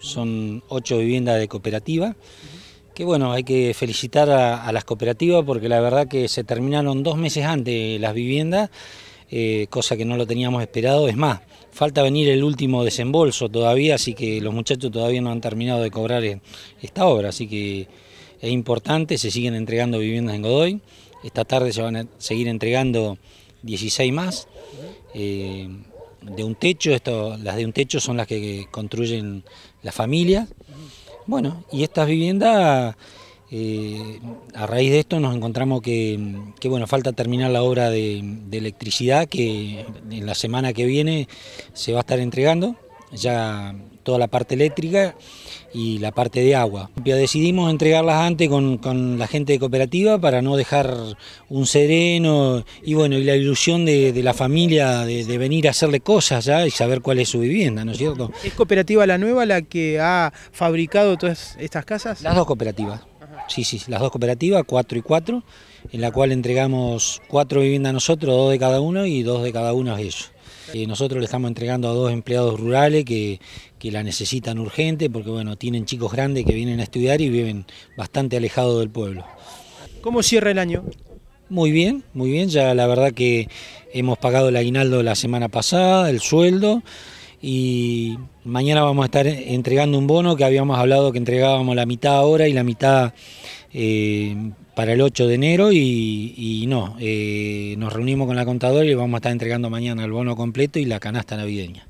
son ocho viviendas de cooperativa. Que bueno, hay que felicitar a, las cooperativas porque la verdad que se terminaron dos meses antes las viviendas, eh, cosa que no lo teníamos esperado. Es más, falta venir el último desembolso todavía, así que los muchachos todavía no han terminado de cobrar eh, esta obra, así que es importante, se siguen entregando viviendas en Godoy. Esta tarde se van a seguir entregando 16 más. Eh, de un techo, esto, las de un techo son las que construyen las familias. Bueno, y estas viviendas, eh, a raíz de esto nos encontramos que, bueno, falta terminar la obra de electricidad que en la semana que viene se va a estar entregando ya toda la parte eléctrica y la parte de agua. Decidimos entregarlas antes con, la gente de cooperativa para no dejar un sereno y bueno, y la ilusión de, la familia de, venir a hacerle cosas ya y saber cuál es su vivienda, ¿no es cierto? ¿Es cooperativa la nueva la que ha fabricado todas estas casas? Las dos cooperativas. Sí, sí, las dos cooperativas, cuatro y cuatro, en la cual entregamos cuatro viviendas a nosotros, dos de cada uno y dos de cada uno a ellos. Eh, nosotros le estamos entregando a dos empleados rurales que, que, la necesitan urgente porque bueno, tienen chicos grandes que vienen a estudiar y viven bastante alejados del pueblo. ¿Cómo cierra el año? Muy bien, muy bien. Ya la verdad que hemos pagado el aguinaldo la semana pasada, el sueldo y mañana vamos a estar entregando un bono que habíamos hablado que entregábamos la mitad ahora y la mitad eh, para el 8 de enero y, no, eh, nos reunimos con la contadora y vamos a estar entregando mañana el bono completo y la canasta navideña.